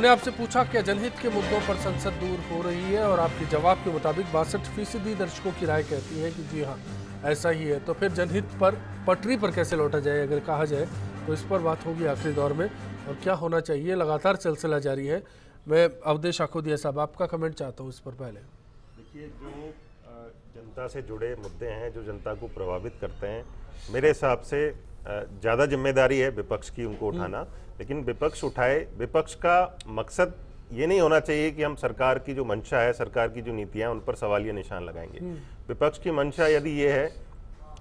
हमने आपसे पूछा क्या जनहित के मुद्दों पर संसद दूर हो रही है और आपके जवाब के मुताबिक बासठ फीसदी दर्शकों की राय कहती है कि जी हाँ ऐसा ही है तो फिर जनहित पर पटरी पर कैसे लौटा जाए अगर कहा जाए तो इस पर बात होगी आखिरी दौर में और क्या होना चाहिए लगातार सिलसिला जारी है मैं अवधेश आखोदिया साहब आपका कमेंट चाहता हूँ इस पर पहले देखिए जो जनता से जुड़े मुद्दे हैं जो जनता को प्रभावित करते हैं मेरे हिसाब से ज़्यादा जिम्मेदारी है विपक्ष की उनको हम्म। उठाना लेकिन विपक्ष उठाए विपक्ष का मकसद ये नहीं होना चाहिए कि हम सरकार की जो मंशा है सरकार की जो नीतियाँ उन पर सवाल या निशान लगाएंगे हम्म। विपक्ष की मंशा यदि ये है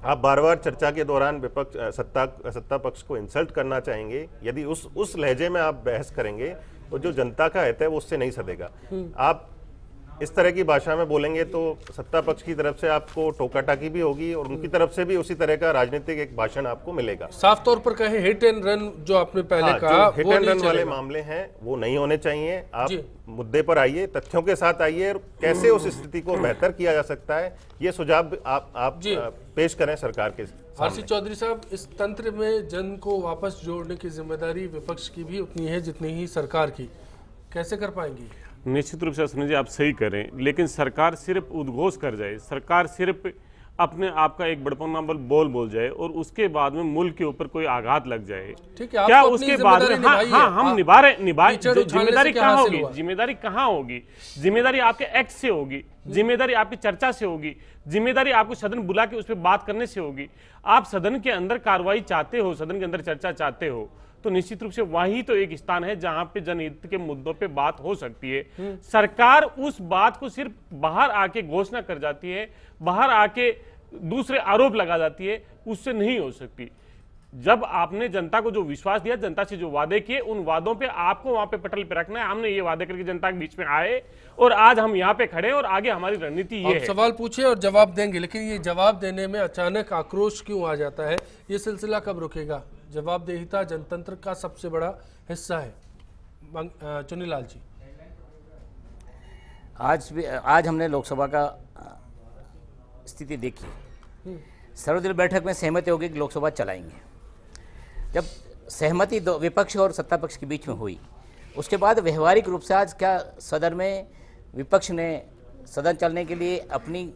आप बार बार चर्चा के दौरान विपक्ष सत्ता सत्ता पक्ष को इंसल्ट करना चाहेंगे यदि उस उस लहजे में आप बहस करेंगे तो जो जनता का है वो उससे नहीं सदेगा हम्म। आप इस तरह की भाषा में बोलेंगे तो सत्ता पक्ष की तरफ से आपको टोका टाकी भी होगी और उनकी हम्म। तरफ से भी उसी तरह का राजनीतिक एक भाषण आपको मिलेगा साफ तौर पर कहें हिट एंड रन जो आपने पहले हाँ, कहा हिट एंड रन वाले मामले हैं वो नहीं होने चाहिए आप मुद्दे पर आइए तथ्यों के साथ आइए और कैसे उस स्थिति को बेहतर किया जा सकता है ये सुझाव आप आप पेश करें सरकार के हर्षित चौधरी साहब इस तंत्र में जन को वापस जोड़ने की जिम्मेदारी विपक्ष की भी उतनी है जितनी ही सरकार की कैसे कर पाएंगी निश्चित रूप से असमन जी आप सही करें लेकिन सरकार सिर्फ उद्घोष कर जाए सरकार सिर्फ अपने आप का एक बड़पना बल बोल बोल जाए और उसके बाद में मुल्क के ऊपर कोई आघात लग जाए ठीक है क्या तो उसके बाद में हाँ, हाँ हम निभा रहे निभा जिम्मेदारी कहाँ होगी जिम्मेदारी कहाँ होगी जिम्मेदारी आपके एक्ट से होगी जिम्मेदारी आपकी चर्चा से होगी जिम्मेदारी आपको सदन बुला के उस पर बात करने से होगी आप सदन के अंदर कार्रवाई चाहते हो सदन के अंदर चर्चा चाहते हो तो निश्चित रूप से वही तो एक स्थान है जहां पे जनहित के मुद्दों पे बात हो सकती है हम्म। सरकार उस बात को सिर्फ बाहर आके घोषणा कर जाती है बाहर आके दूसरे आरोप लगा जाती है उससे नहीं हो सकती जब आपने जनता को जो विश्वास दिया जनता से जो वादे किए उन वादों पे आपको वहां पे पटल पे रखना है हमने ये वादे करके जनता के बीच में आए और आज हम यहाँ पे खड़े और आगे हमारी रणनीति ये है सवाल पूछे और जवाब देंगे लेकिन ये जवाब देने में अचानक आक्रोश क्यों आ जाता है ये सिलसिला कब रुकेगा जवाबदेहिता जनतंत्र का सबसे बड़ा हिस्सा है चुनीलाल जी आज भी आज हमने लोकसभा का स्थिति देखी हम्म। सर्वदलीय बैठक में सहमति होगी कि लोकसभा चलाएंगे जब सहमति दो विपक्ष और सत्ता पक्ष के बीच में हुई उसके बाद व्यवहारिक रूप से आज क्या सदन में विपक्ष ने सदन चलने के लिए अपनी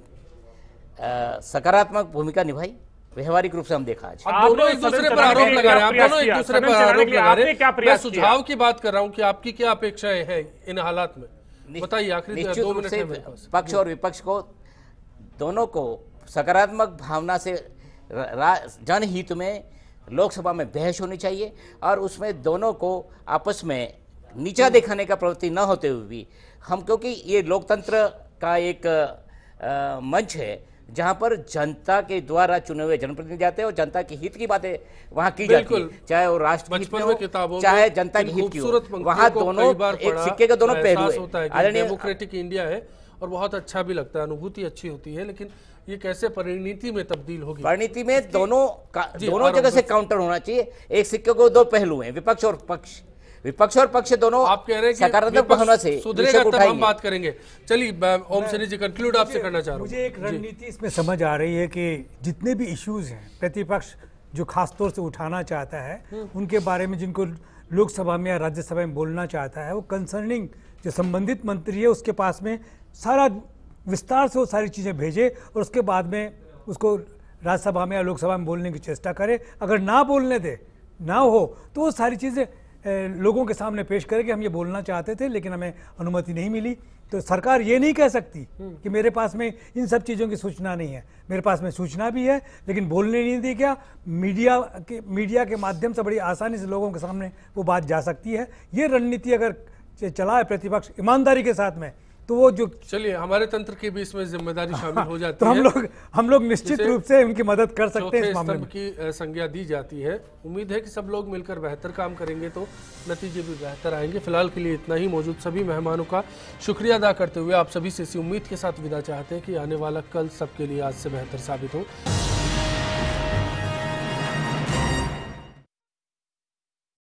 सकारात्मक भूमिका निभाई व्यवहारिक रूप से हम देखा आज आप दोनों एक दूसरे पर आरोप लगा रहे हैं आप दोनों एक दूसरे पर आरोप लगा रहे हैं मैं सुझाव की बात कर रहा हूं कि आपकी क्या अपेक्षाएं हैं इन हालात में बताइए आखिरी दो मिनट पक्ष और विपक्ष को दोनों को सकारात्मक भावना से जनहित में लोकसभा में बहस होनी चाहिए और उसमें दोनों को आपस में नीचा दिखाने का प्रवृत्ति न होते हुए भी हम क्योंकि ये लोकतंत्र का एक मंच है जहां पर जनता के द्वारा चुने हुए जनप्रतिनिधि जाते हैं और जनता के हित की बातें वहां की जाती है चाहे वो राष्ट्र चाहे जनता के हित की वहां दोनों एक सिक्के का दोनों तो पहलू है डेमोक्रेटिक इंडिया है और बहुत अच्छा भी लगता है अनुभूति अच्छी होती है लेकिन ये कैसे परिणीति में तब्दील होगी परिणीति में दोनों दोनों जगह से काउंटर होना चाहिए एक सिक्के को दो पहलू हैं विपक्ष और पक्ष विपक्ष और पक्ष दोनों आप कह रहे हैं सकारात्मक भावना से सुधरेगा हम बात करेंगे चलिए ओम सनी जी कंक्लूड आपसे करना चाह रहा हूँ मुझे एक रणनीति इसमें समझ आ रही है कि जितने भी इश्यूज हैं प्रतिपक्ष जो खासतौर से उठाना चाहता है हम्म। उनके बारे में जिनको लोकसभा में या राज्यसभा में बोलना चाहता है वो कंसर्निंग जो संबंधित मंत्री है उसके पास में सारा विस्तार से वो सारी चीज़ें भेजे और उसके बाद में उसको राज्यसभा में या लोकसभा में बोलने की चेष्टा करे अगर ना बोलने दे ना हो तो वो सारी चीज़ें लोगों के सामने पेश करें कि हम ये बोलना चाहते थे लेकिन हमें अनुमति नहीं मिली तो सरकार ये नहीं कह सकती हम्म। कि मेरे पास में इन सब चीज़ों की सूचना नहीं है मेरे पास में सूचना भी है लेकिन बोलने नहीं दी क्या मीडिया के मीडिया के माध्यम से बड़ी आसानी से लोगों के सामने वो बात जा सकती है ये रणनीति अगर चला है प्रतिपक्ष ईमानदारी के साथ में तो वो जो चलिए हमारे तंत्र के भी इसमें जिम्मेदारी शामिल हो जाती तो हम है लोग हम लोग निश्चित रूप से उनकी मदद कर सकते हैं इस मामले में की संज्ञा दी जाती है उम्मीद है कि सब लोग मिलकर बेहतर काम करेंगे तो नतीजे भी बेहतर आएंगे फिलहाल के लिए इतना ही मौजूद सभी मेहमानों का शुक्रिया अदा करते हुए आप सभी से इसी उम्मीद के साथ विदा चाहते हैं कि आने वाला कल सबके लिए आज से बेहतर साबित हो